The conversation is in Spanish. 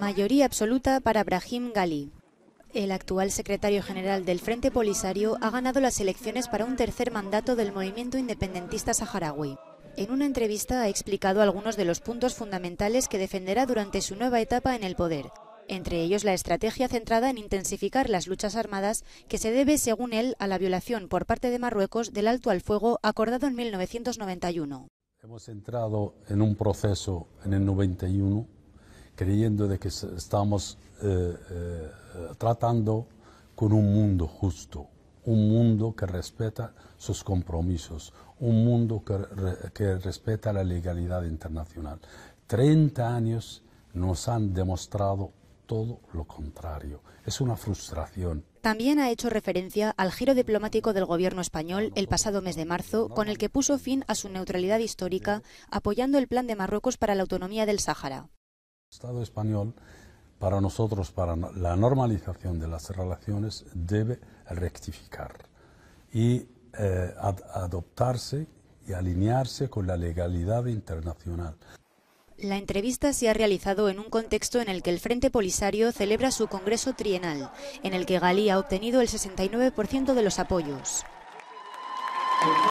Mayoría absoluta para Brahim Ghali. El actual secretario general del Frente Polisario ha ganado las elecciones para un tercer mandato del movimiento independentista saharaui. En una entrevista ha explicado algunos de los puntos fundamentales que defenderá durante su nueva etapa en el poder, entre ellos la estrategia centrada en intensificar las luchas armadas que se debe, según él, a la violación por parte de Marruecos del alto al fuego acordado en 1991. Hemos entrado en un proceso en el 91 creyendo de que estamos eh, eh, tratando con un mundo justo, un mundo que respeta sus compromisos, un mundo que, que respeta la legalidad internacional. Treinta años nos han demostrado todo lo contrario. Es una frustración. También ha hecho referencia al giro diplomático del gobierno español el pasado mes de marzo, con el que puso fin a su neutralidad histórica, apoyando el plan de Marruecos para la autonomía del Sáhara. Estado español, para nosotros, para la normalización de las relaciones, debe rectificar y eh, adoptarse y alinearse con la legalidad internacional. La entrevista se ha realizado en un contexto en el que el Frente Polisario celebra su Congreso Trienal, en el que Galí ha obtenido el 69% de los apoyos.